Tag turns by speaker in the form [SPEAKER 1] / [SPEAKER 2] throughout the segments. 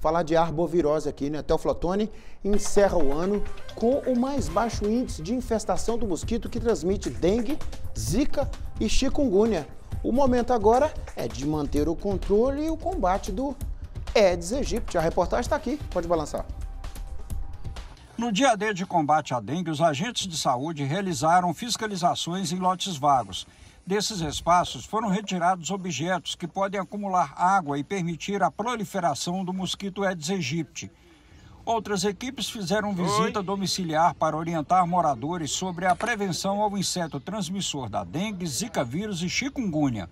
[SPEAKER 1] falar de arbovirose aqui, né? Teoflotone encerra o ano com o mais baixo índice de infestação do mosquito que transmite dengue, zika e chikungunya. O momento agora é de manter o controle e o combate do Aedes aegypti. A reportagem está aqui, pode balançar.
[SPEAKER 2] No dia D de combate à dengue, os agentes de saúde realizaram fiscalizações em lotes vagos Desses espaços foram retirados objetos que podem acumular água e permitir a proliferação do mosquito Aedes aegypti. Outras equipes fizeram visita domiciliar para orientar moradores sobre a prevenção ao inseto transmissor da dengue, zika vírus e chikungunya.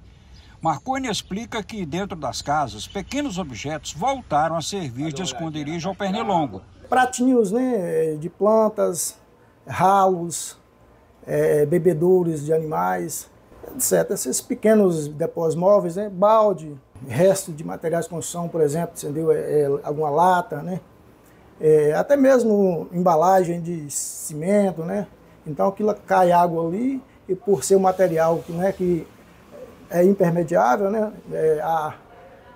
[SPEAKER 2] Marconi explica que dentro das casas, pequenos objetos voltaram a servir de esconderijo ao pernilongo.
[SPEAKER 3] Pratinhos né, de plantas, ralos, é, bebedouros de animais, etc. Esses pequenos depósitos móveis, né? balde, resto de materiais de construção, por exemplo, entendeu? É, é, alguma lata, né? É, até mesmo embalagem de cimento, né? Então aquilo cai água ali e por ser um material que, né, que é impermeável né? É, a,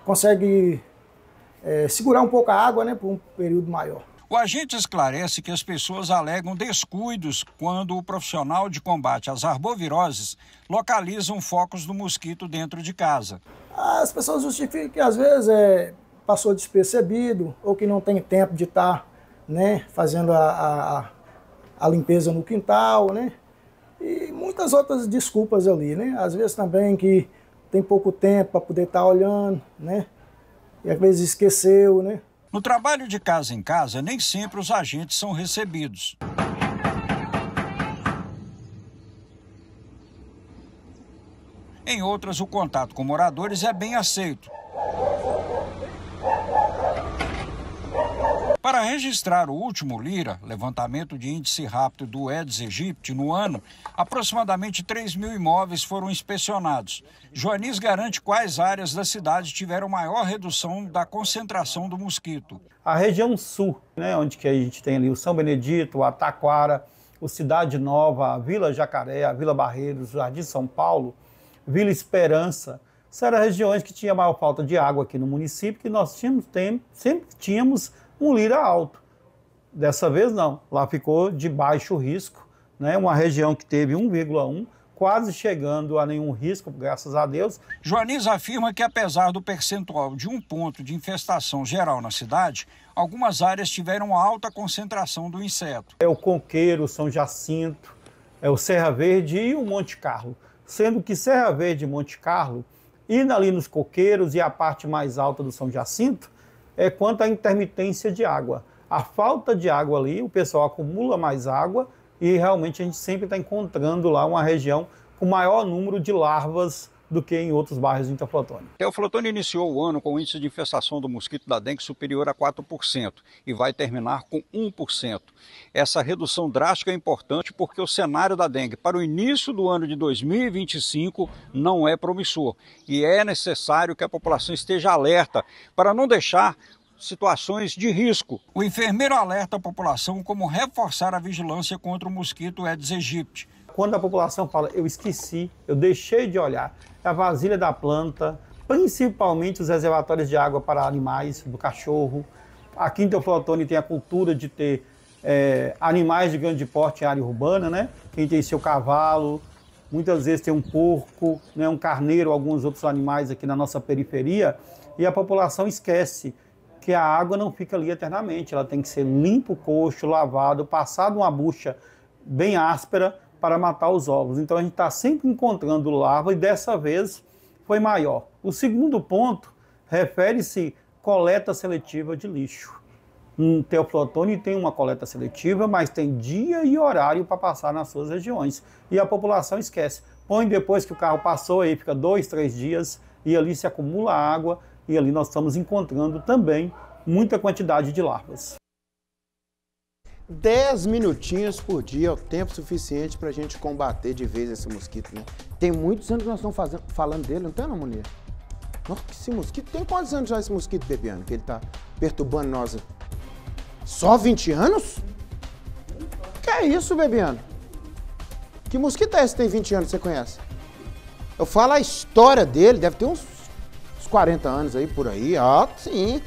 [SPEAKER 3] consegue é, segurar um pouco a água, né? Por um período maior.
[SPEAKER 2] O agente esclarece que as pessoas alegam descuidos quando o profissional de combate às arboviroses localiza focos do mosquito dentro de casa.
[SPEAKER 3] As pessoas justificam que às vezes é, passou despercebido ou que não tem tempo de estar tá, né, fazendo a, a, a limpeza no quintal, né? E muitas outras desculpas ali, né? Às vezes também que tem pouco tempo para poder estar tá olhando, né? E às vezes esqueceu,
[SPEAKER 2] né? No trabalho de casa em casa, nem sempre os agentes são recebidos. Em outras, o contato com moradores é bem aceito. Para registrar o último Lira, levantamento de índice rápido do Eds Egipte, no ano, aproximadamente 3 mil imóveis foram inspecionados. Joanis garante quais áreas da cidade tiveram maior redução da concentração do mosquito. A região sul, né, onde que a gente tem ali o São Benedito, o Taquara,
[SPEAKER 4] o Cidade Nova, a Vila Jacaré, a Vila Barreiros, o Jardim São Paulo, Vila Esperança, essas eram regiões que tinha maior falta de água aqui no município, que nós tínhamos, sempre tínhamos um lira alto. Dessa vez não, lá ficou de baixo risco, né? uma região que teve 1,1, quase chegando a nenhum risco, graças a
[SPEAKER 2] Deus. Joanis afirma que apesar do percentual de um ponto de infestação geral na cidade, algumas áreas tiveram alta concentração do inseto. É o Conqueiro, São
[SPEAKER 4] Jacinto, é o Serra Verde e o Monte Carlo. Sendo que Serra Verde e Monte Carlo, indo ali nos coqueiros e a parte mais alta do São Jacinto, é quanto à intermitência de água. A falta de água ali, o pessoal acumula mais água e realmente a gente sempre está encontrando lá uma região com maior número de larvas do que em outros bairros de Interflotônia.
[SPEAKER 2] Teoflotônia é, iniciou o ano com o índice de infestação do mosquito da dengue superior a 4% e vai terminar com 1%. Essa redução drástica é importante porque o cenário da dengue para o início do ano de 2025 não é promissor e é necessário que a população esteja alerta para não deixar situações de risco. O enfermeiro alerta a população como reforçar a vigilância contra o mosquito Aedes aegypti. Quando a população fala, eu esqueci, eu deixei de olhar, é a
[SPEAKER 4] vasilha da planta, principalmente os reservatórios de água para animais, do cachorro. Aqui em Teoflotone tem a cultura de ter é, animais de grande porte em área urbana, né? Quem tem seu cavalo, muitas vezes tem um porco, né? um carneiro, alguns outros animais aqui na nossa periferia, e a população esquece que a água não fica ali eternamente. Ela tem que ser limpo o coxo, lavado, passado uma bucha bem áspera para matar os ovos. Então a gente está sempre encontrando larva e dessa vez foi maior. O segundo ponto refere-se coleta seletiva de lixo. Um teoflotone tem uma coleta seletiva, mas tem dia e horário para passar nas suas regiões. E a população esquece. Põe depois que o carro passou, aí fica dois, três dias e ali se acumula água e ali nós estamos encontrando também muita quantidade de larvas. 10 minutinhos por dia é o
[SPEAKER 1] tempo suficiente para a gente combater de vez esse mosquito, né? Tem muitos anos que nós estamos fazendo, falando dele, não tem, não, Munir? Nossa, esse mosquito, tem quantos anos já esse mosquito, Bebiano, que ele está perturbando nós? Só 20 anos? Que é isso, Bebiano? Que mosquito é esse que tem 20 anos, você conhece? Eu falo a história dele, deve ter uns uns 40 anos aí por aí. Ah, sim.